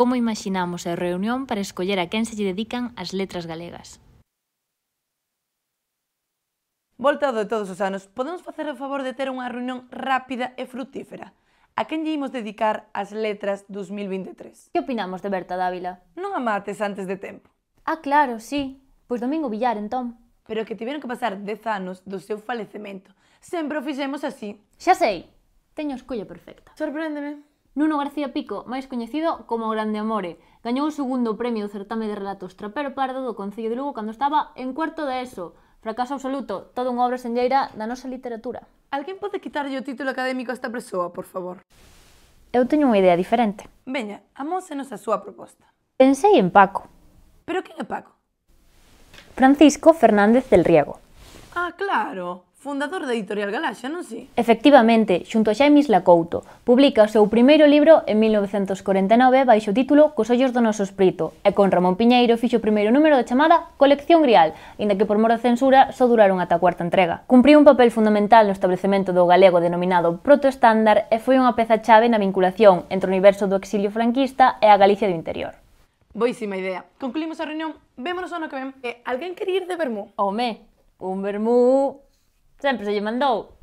Como imaxinamos a reunión para escoller a quen se lle dedican as letras galegas? Voltado de todos os anos, podemos facer o favor de ter unha reunión rápida e frutífera. A quen lle imos dedicar as letras 2023? Que opinamos de Berta Dávila? Non a mates antes de tempo. Ah, claro, sí. Pois Domingo Villar, entón. Pero que tiveron que pasar 10 anos do seu falecemento. Sempre o fixemos así. Xa sei. Teño escolla perfecta. Sorpréndeme. Nuno García Pico, máis coñecido como Grande Amore, gañou o segundo premio do certame de relatos Trapero Pardo do Concello de Lugo cando estaba en cuarto de ESO. Fracaso absoluto, toda unha obra senlleira da nosa literatura. Alguén pode quitarlle o título académico a esta persoa, por favor? Eu teño unha idea diferente. Veña, amósenos a súa proposta. Pensei en Paco. Pero quen é Paco? Francisco Fernández del Riego, Ah, claro, fundador da Editorial Galaxia, non si? Efectivamente, xunto a Xaimis Lacouto, publica o seu primeiro libro en 1949 baixo o título Cos ollos do noso espírito e con Ramón Piñeiro fixo o primeiro número da chamada Colección Grial, inda que por mor da censura só duraron ata a cuarta entrega. Cumpriu un papel fundamental no establecemento do galego denominado protoestándar e foi unha peza chave na vinculación entre o universo do exilio franquista e a Galicia do interior. Boísima idea. Concluímos a reunión, vémonos ano que ven. Eh, alguén quer ir de Bermú? Home, un vermú sempre se lle mandou